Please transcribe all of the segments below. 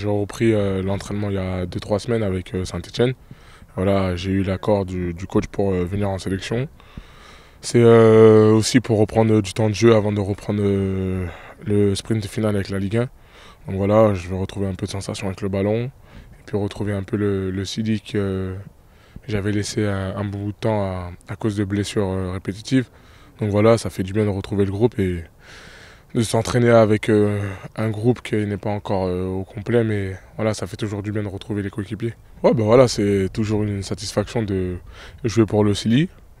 j'ai repris euh, l'entraînement il y a 2-3 semaines avec euh, Saint-Etienne. Voilà, j'ai eu l'accord du, coach pour euh, venir en sélection. C'est aussi pour reprendre du temps de jeu avant de reprendre le sprint final avec la Ligue 1. Donc voilà, je vais retrouver un peu de sensation avec le ballon et puis retrouver un peu le, le CD que j'avais laissé un, bout de temps à, à cause de blessures répétitives. Donc voilà, ça fait du bien de retrouver le groupe et, de s'entraîner avec euh, un groupe qui n'est pas encore euh, au complet, mais voilà, ça fait toujours du bien de retrouver les coéquipiers. Bah voilà, c'est toujours une satisfaction de jouer pour le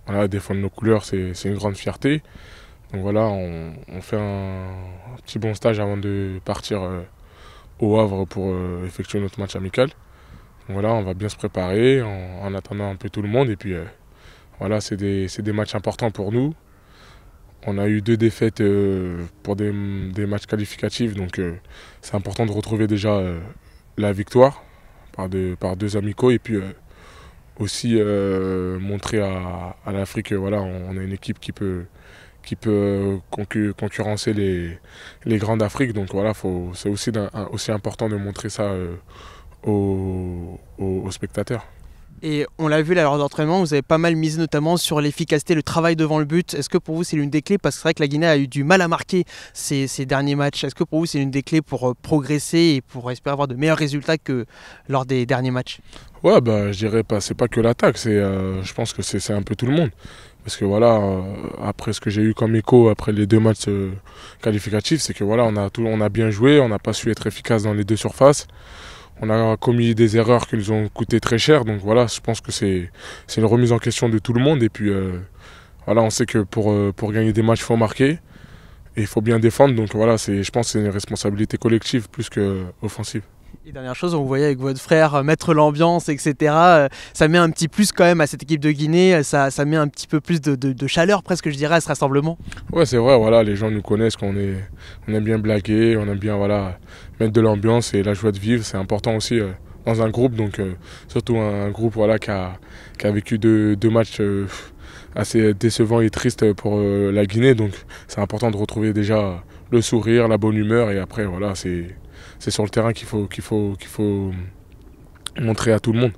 Voilà, défendre nos couleurs, c'est une grande fierté. Donc voilà, on, fait un, petit bon stage avant de partir euh, au Havre pour effectuer notre match amical. voilà, on va bien se préparer en, attendant un peu tout le monde. Et puis voilà, c'est des matchs importants pour nous. On a eu deux défaites euh, pour des, matchs qualificatifs, donc euh, c'est important de retrouver déjà euh, la victoire par deux, par amicaux et puis aussi montrer à, l'Afrique voilà, on, a une équipe qui peut, concurrencer les, les grandes d'Afrique. Donc voilà, c'est aussi, important de montrer ça aux spectateurs. Et on l'a vu là, lors d'entraînement, vous avez pas mal misé notamment sur l'efficacité, le travail devant le but. Est-ce que pour vous c'est l'une des clés Parce que c'est vrai que la Guinée a eu du mal à marquer ces, derniers matchs. Est-ce que pour vous c'est l'une des clés pour euh, progresser et pour espérer avoir de meilleurs résultats que lors des derniers matchs Ouais, bah, je dirais pas, c'est pas que l'attaque, euh, je pense que c'est un peu tout le monde. Parce que voilà, euh, après ce que j'ai eu comme écho après les deux matchs qualificatifs, c'est que voilà, on a, on a bien joué, on n'a pas su être efficace dans les deux surfaces on a commis des erreurs qui nous ont coûté très cher. Donc voilà, je pense que c'est une remise en question de tout le monde. Et puis euh, voilà, on sait que pour, euh, pour gagner des matchs, il faut marquer et il faut bien défendre. Donc voilà, je pense que c'est une responsabilité collective plus qu'offensive. Et dernière chose, on vous voyait avec votre frère euh, mettre l'ambiance, etc. Euh, ça met un petit plus quand même à cette équipe de Guinée, euh, ça, met un petit peu plus de, chaleur presque, je dirais, à ce rassemblement. Ouais, c'est vrai, voilà, les gens nous connaissent, qu'on est, on aime bien blaguer, on aime bien voilà, mettre de l'ambiance et la joie de vivre, c'est important aussi dans un groupe, donc surtout un, groupe voilà, qui, a, vécu deux, matchs assez décevant et triste pour euh, la Guinée. Donc c'est important de retrouver déjà le sourire, la bonne humeur et après voilà, c'est sur le terrain qu'il faut, qu'il faut, qu'il faut montrer à tout le monde.